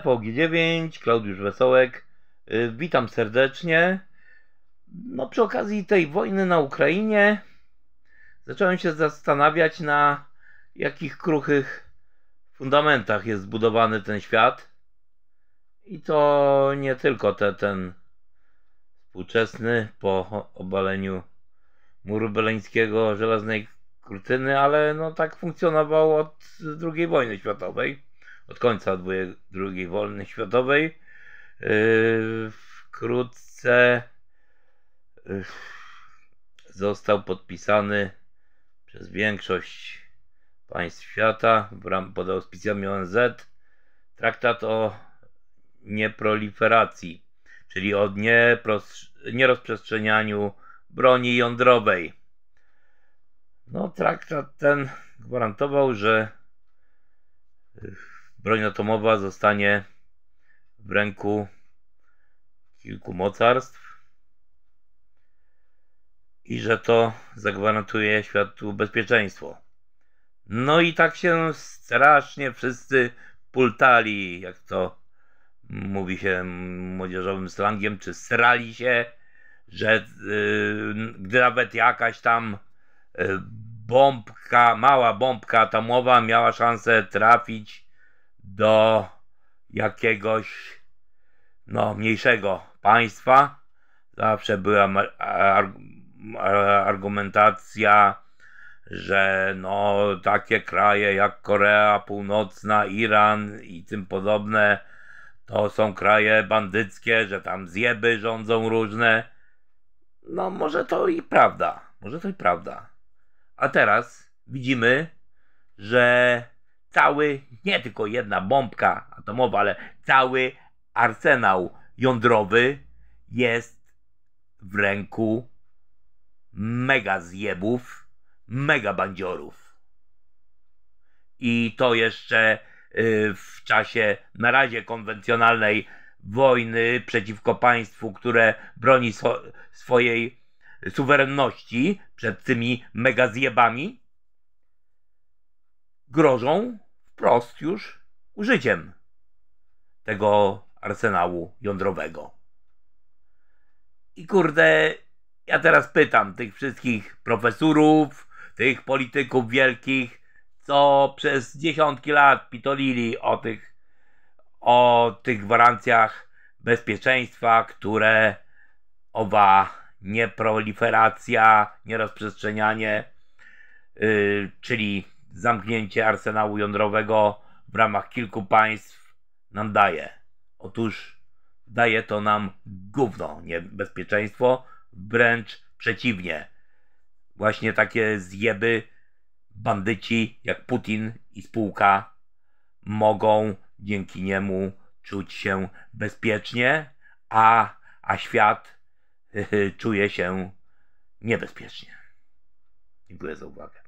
Pogi 9, Klaudiusz Wesołek. Y, witam serdecznie. No przy okazji tej wojny na Ukrainie zacząłem się zastanawiać na jakich kruchych fundamentach jest zbudowany ten świat. I to nie tylko te, ten współczesny po obaleniu muru beleńskiego żelaznej kurtyny, ale no tak funkcjonował od II wojny światowej od końca II wojny światowej. Yy, wkrótce yy, został podpisany przez większość państw świata pod auspicjami ONZ traktat o nieproliferacji, czyli o nierozprzestrzenianiu broni jądrowej. No, traktat ten gwarantował, że yy, broń atomowa zostanie w ręku kilku mocarstw i że to zagwarantuje światu bezpieczeństwo. No i tak się strasznie wszyscy pultali, jak to mówi się młodzieżowym slangiem, czy strali się, że yy, gdy nawet jakaś tam yy, bombka, mała bombka atomowa miała szansę trafić do jakiegoś no, mniejszego państwa. Zawsze była argumentacja, że no, takie kraje jak Korea Północna, Iran i tym podobne to są kraje bandyckie, że tam zjeby rządzą różne. No, może to i prawda. Może to i prawda. A teraz widzimy, że cały, nie tylko jedna bombka atomowa, ale cały arsenał jądrowy jest w ręku mega zjebów, mega bandziorów. I to jeszcze y, w czasie na razie konwencjonalnej wojny przeciwko państwu, które broni swojej suwerenności przed tymi mega zjebami grożą wprost już użyciem tego arsenału jądrowego. I kurde, ja teraz pytam tych wszystkich profesorów, tych polityków wielkich, co przez dziesiątki lat pitolili o tych, o tych gwarancjach bezpieczeństwa, które owa nieproliferacja, nierozprzestrzenianie, yy, czyli zamknięcie arsenału jądrowego w ramach kilku państw nam daje? Otóż daje to nam gówno niebezpieczeństwo, wręcz przeciwnie. Właśnie takie zjeby, bandyci jak Putin i spółka mogą dzięki niemu czuć się bezpiecznie, a, a świat czuje się niebezpiecznie. Dziękuję za uwagę.